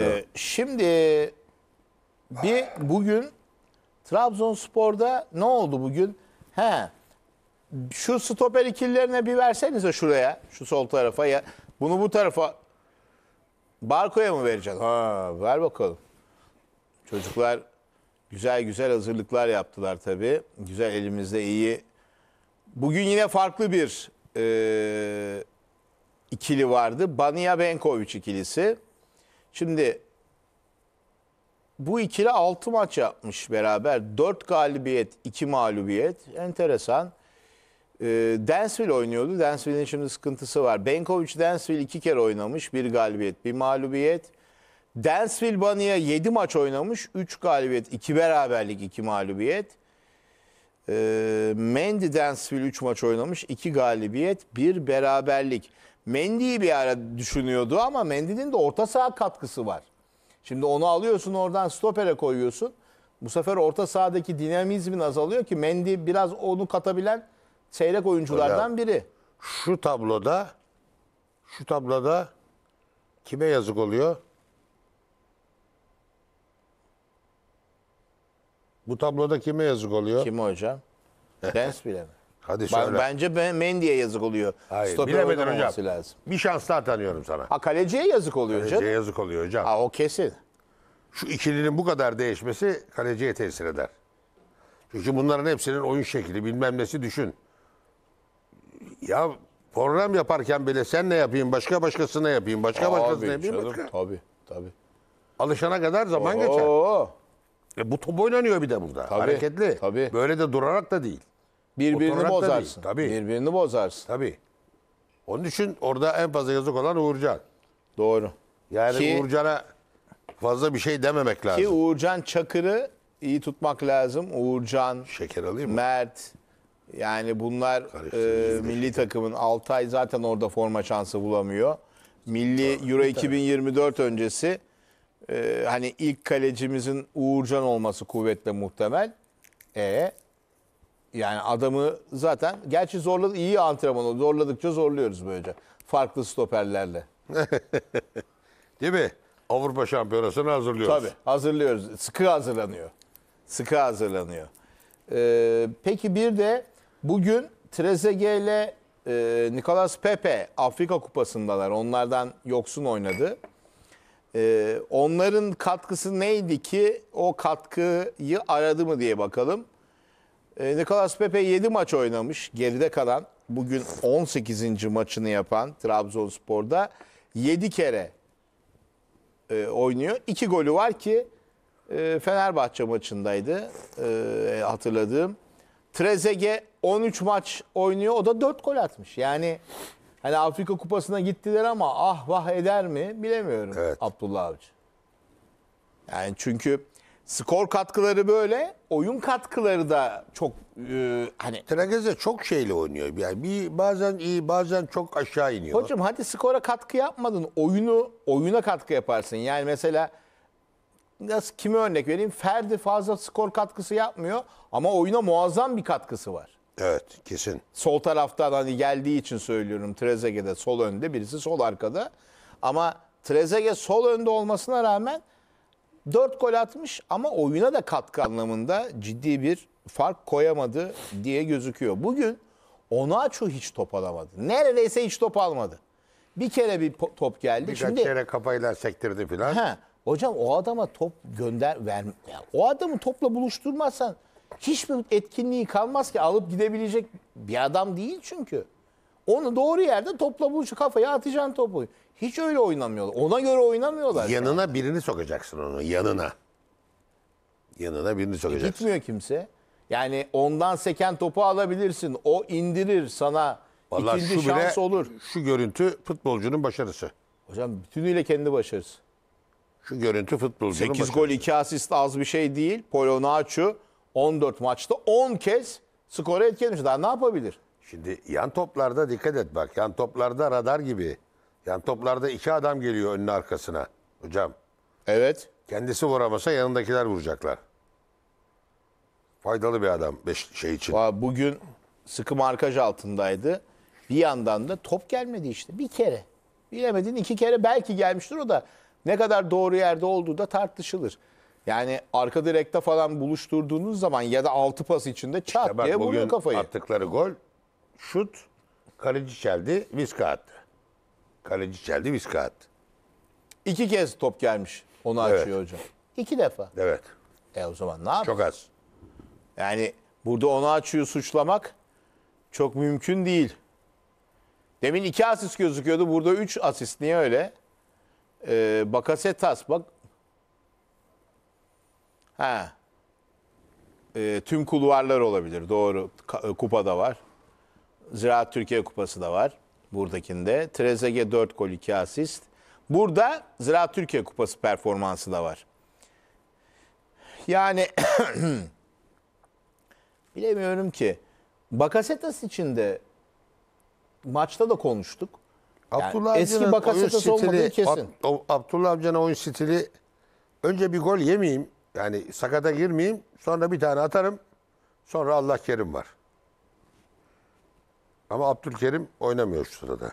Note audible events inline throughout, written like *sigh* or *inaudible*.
Ee, şimdi bir bugün Trabzonspor'da ne oldu bugün? He. Şu stoper ikililerine bir versenize şuraya, şu sol tarafa ya. Bunu bu tarafa Barko'ya mı vereceksin? Ha, ver bakalım. Çocuklar güzel güzel hazırlıklar yaptılar tabii. Güzel elimizde iyi. Bugün yine farklı bir e, ikili vardı. Bania Benkoviç ikilisi. Şimdi bu ikili 6 maç yapmış beraber. 4 galibiyet, 2 mağlubiyet. Enteresan. E, ee, Densville oynuyordu. Densville'in şimdi sıkıntısı var. Benkovic Densville 2 kere oynamış. 1 galibiyet, 1 mağlubiyet. Densville Bani'ye 7 maç oynamış. 3 galibiyet, 2 beraberlik, 2 mağlubiyet. E, Mendy Dansville 3 maç oynamış. 2 galibiyet, 1 beraberlik. Mendy'yi bir ara düşünüyordu ama Mendy'nin de orta saha katkısı var. Şimdi onu alıyorsun oradan stopere koyuyorsun. Bu sefer orta sahadaki dinamizmin azalıyor ki Mendy biraz onu katabilen seyrek oyunculardan biri. Şu tabloda şu tabloda kime yazık oluyor? Bu tabloda kime yazık oluyor? Kim hocam? Dens *laughs* bile mi? Hadi söyle. bence ben Mendy'ye yazık oluyor. Hayır, Stoper bilemedin hocam. oynamaması lazım. Bir şans daha tanıyorum sana. Ha kaleciye yazık oluyor Kaleciye canım. yazık oluyor hocam. Ha o kesin. Şu ikilinin bu kadar değişmesi kaleciye tesir eder. Çünkü bunların hepsinin oyun şekli bilmem nesi düşün. Ya program yaparken bile sen ne yapayım başka başkasına yapayım başka başkasına yapayım başka. Tabii tabii. Alışana kadar zaman geçer. E, bu top oynanıyor bir de burada. Tabii, Hareketli. Tabii. Böyle de durarak da değil. Birbirini Oturarak da bozarsın. değil. Tabii. Birbirini bozarsın. Tabii. Onun için orada en fazla yazık olan Uğurcan. Doğru. Yani Ki- Uğurcan'a fazla bir şey dememek lazım. Ki Uğurcan Çakır'ı iyi tutmak lazım. Uğurcan, Şeker alayım mı? Mert yani bunlar e, milli takımın Altay zaten orada forma şansı bulamıyor. Milli Euro 2024 öncesi e, hani ilk kalecimizin Uğurcan olması kuvvetle muhtemel. E yani adamı zaten gerçi zorladı iyi antrenman oldu. Zorladıkça zorluyoruz böylece. Farklı stoperlerle. *laughs* Değil mi? Avrupa Şampiyonası'nı hazırlıyoruz. Tabii hazırlıyoruz. Sıkı hazırlanıyor. Sıkı hazırlanıyor. Ee, peki bir de bugün Trezeguet ile e, Nicolas Pepe Afrika Kupası'ndalar. Onlardan yoksun oynadı. Ee, onların katkısı neydi ki o katkıyı aradı mı diye bakalım. Ee, Nicolas Pepe 7 maç oynamış geride kalan. Bugün 18. maçını yapan Trabzonspor'da 7 kere e, oynuyor. 2 golü var ki e, Fenerbahçe maçındaydı e, hatırladığım. Trezege 13 maç oynuyor o da 4 gol atmış. Yani Hani Afrika Kupası'na gittiler ama ah vah eder mi bilemiyorum evet. Abdullah Avcı. Yani çünkü skor katkıları böyle, oyun katkıları da çok e, hani Trageze çok şeyle oynuyor. Yani bir bazen iyi, bazen çok aşağı iniyor. Hocam hadi skora katkı yapmadın, oyunu oyuna katkı yaparsın. Yani mesela nasıl kimi örnek vereyim? Ferdi fazla skor katkısı yapmıyor ama oyuna muazzam bir katkısı var. Evet kesin. Sol taraftan hani geldiği için söylüyorum Trezeguet'de sol önde birisi sol arkada. Ama Trezeguet sol önde olmasına rağmen 4 gol atmış ama oyuna da katkı anlamında ciddi bir fark koyamadı diye gözüküyor. Bugün Onaçu hiç top alamadı. Neredeyse hiç top almadı. Bir kere bir top geldi. Birkaç Şimdi, kere kafayla sektirdi filan. He, hocam o adama top gönder ver. Yani o adamı topla buluşturmazsan hiçbir etkinliği kalmaz ki alıp gidebilecek bir adam değil çünkü. Onu doğru yerde topla buluşu kafaya atacaksın topu. Hiç öyle oynamıyorlar. Ona göre oynamıyorlar. Yanına yani. birini sokacaksın onu yanına. Yanına birini e, sokacaksın. E gitmiyor kimse. Yani ondan seken topu alabilirsin. O indirir sana. Vallahi İkinci şu şans bile, olur. Şu görüntü futbolcunun başarısı. Hocam bütünüyle kendi başarısı. Şu görüntü futbolcunun 8 başarısı. gol 2 asist az bir şey değil. Polonaccio 14 maçta 10 kez skora etkilemiş. Daha ne yapabilir? Şimdi yan toplarda dikkat et bak. Yan toplarda radar gibi. Yan toplarda iki adam geliyor önüne arkasına. Hocam. Evet. Kendisi vuramasa yanındakiler vuracaklar. Faydalı bir adam beş, şey için. Bugün sıkı markaj altındaydı. Bir yandan da top gelmedi işte. Bir kere. Bilemedin iki kere belki gelmiştir o da. Ne kadar doğru yerde olduğu da tartışılır. Yani arka direkte falan buluşturduğunuz zaman ya da altı pas içinde çat işte bak, diye vuruyor kafayı. attıkları gol şut kaleci çeldi viska attı. Kaleci çeldi viska attı. İki kez top gelmiş. Onu evet. açıyor hocam. İki defa. Evet. E o zaman ne yapayım? Çok az. Yani burada onu açıyor suçlamak çok mümkün değil. Demin iki asist gözüküyordu. Burada üç asist. Niye öyle? Ee, Bakasetas bak Ha. E, tüm kulvarlar olabilir. Doğru. Ka- e, kupa da var. Ziraat Türkiye Kupası da var buradakinde. Trezeguet 4 gol 2 asist. Burada Ziraat Türkiye Kupası performansı da var. Yani *clears throat* bilemiyorum ki. Bakasetas için de maçta da konuştuk. Abdullah yani eski oyun Bakasetas olmadığı kesin. Abdullah Avcı'nın oyun stili önce bir gol yemeyeyim yani sakata girmeyeyim. Sonra bir tane atarım. Sonra Allah Kerim var. Ama Abdülkerim oynamıyor şu sırada.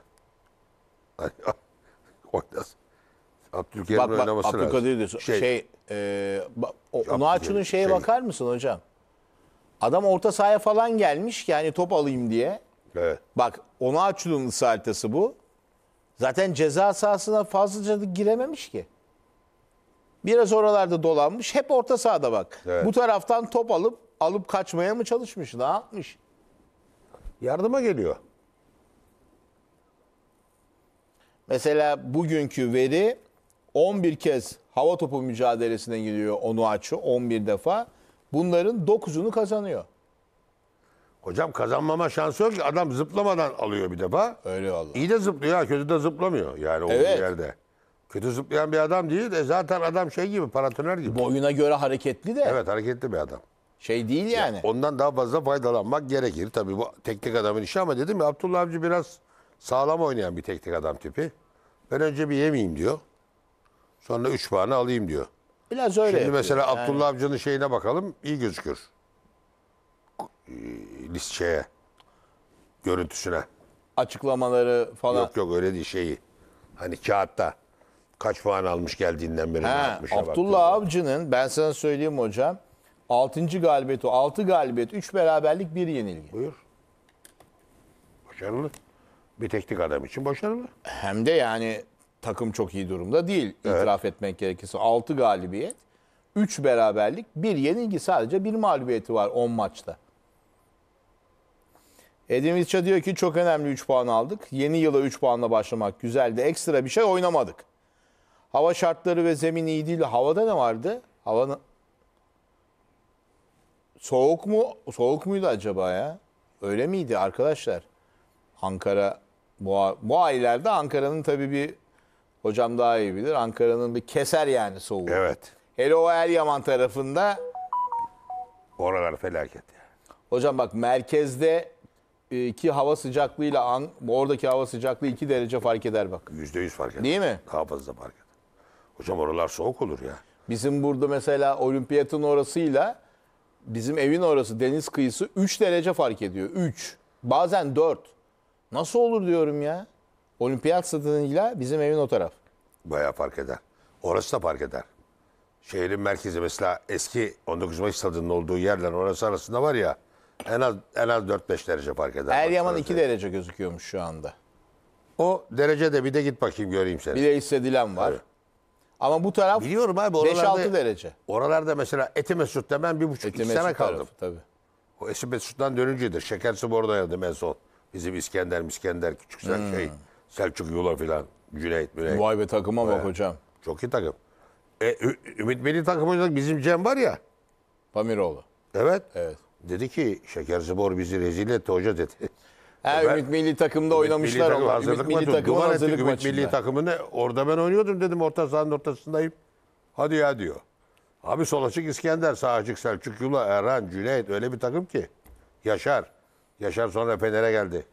*laughs* Oynasın. Abdülkerim bak, bak, oynaması Abdülkadir lazım. Şey, şey e, Onuaçu'nun şeye şey. bakar mısın hocam? Adam orta sahaya falan gelmiş yani top alayım diye. Evet. Bak Onuaçu'nun ısı haritası bu. Zaten ceza sahasına fazlaca girememiş ki. Biraz oralarda dolanmış. Hep orta sahada bak. Evet. Bu taraftan top alıp alıp kaçmaya mı çalışmış? Ne yapmış? Yardıma geliyor. Mesela bugünkü veri 11 kez hava topu mücadelesine gidiyor Onuachu 11 defa. Bunların 9'unu kazanıyor. Hocam kazanmama şansı yok ki adam zıplamadan alıyor bir defa. Öyle vallahi. İyi de zıplıyor kötü de zıplamıyor yani evet. olduğu yerde. Kötü zıplayan bir adam değil de zaten adam şey gibi paratoner gibi. Boyuna göre hareketli de. Evet hareketli bir adam. Şey değil yani. Ondan daha fazla faydalanmak gerekir. Tabii bu teknik adamın işi ama dedim ya Abdullah Avcı biraz sağlam oynayan bir teknik adam tipi. Ben önce bir yemeyeyim diyor. Sonra üç puanı alayım diyor. Biraz öyle Şimdi mesela yani. Abdullah Avcı'nın şeyine bakalım iyi gözükür. E, listeye, görüntüsüne. Açıklamaları falan. Yok yok öyle değil şeyi. Hani kağıtta kaç puan almış geldiğinden beri. He, Abdullah Avcı'nın ben sana söyleyeyim hocam 6. o 6 galibiyet 3 beraberlik 1 yenilgi. Buyur. Başarılı. Bir teknik adam için başarılı. Hem de yani takım çok iyi durumda değil evet. itiraf etmek gerekirse. 6 galibiyet, 3 beraberlik, 1 yenilgi sadece bir mağlubiyeti var 10 maçta. Edin Vilça diyor ki çok önemli 3 puan aldık. Yeni yıla 3 puanla başlamak güzeldi. Ekstra bir şey oynamadık. Hava şartları ve zemin iyi değil. Havada ne vardı? Hava soğuk mu? Soğuk muydu acaba ya? Öyle miydi arkadaşlar? Ankara bu, bu aylarda Ankara'nın tabii bir hocam daha iyi bilir. Ankara'nın bir keser yani soğuğu. Evet. Hele o Eryaman tarafında oralar felaket ya. Hocam bak merkezde e, ki hava sıcaklığıyla oradaki hava sıcaklığı 2 derece fark eder bak. %100 fark eder. Değil mi? Daha fazla fark eder. Hocam oralar soğuk olur ya. Bizim burada mesela olimpiyatın orasıyla bizim evin orası deniz kıyısı 3 derece fark ediyor. 3. Bazen 4. Nasıl olur diyorum ya. Olimpiyat stadıyla bizim evin o taraf. Baya fark eder. Orası da fark eder. Şehrin merkezi mesela eski 19 Mayıs stadının olduğu yerler orası arasında var ya en az en az 4-5 derece fark eder. Eryaman 2 derece gözüküyormuş şu anda. O derecede bir de git bakayım göreyim seni. Bir de hissedilen var. Evet. Ama bu taraf Biliyorum abi oralarda 5-6 derece. Oralarda mesela Etimesut'ta ben bir buçuk iki sene kaldım. tarafı tabii. O Etimesut'tan dönüncedir. Şeker sporda yandım en son. Bizim İskender, İskender, küçük Sel- hmm. şey, Selçuk Yula filan. Cüneyt, Müneyt. Vay be takıma bak hocam. Çok iyi takım. E, Ü- Ümit Milli takım olarak bizim Cem var ya. Pamiroğlu. Evet. Evet. Dedi ki Şeker Spor bizi rezil etti hoca dedi. Ha, ben, Ümit Milli Takım'da Ümit oynamışlar milli takım onlar. Ümit Milli Takım'ın Duman hazırlık ettik, maçında. Ümit Milli Takım'ını orada ben oynuyordum dedim orta sahanın ortasındayım. Hadi ya diyor. Abi sol açık İskender, sağ açık Selçuk Yula, Erhan, Cüneyt öyle bir takım ki. Yaşar. Yaşar sonra Fener'e geldi.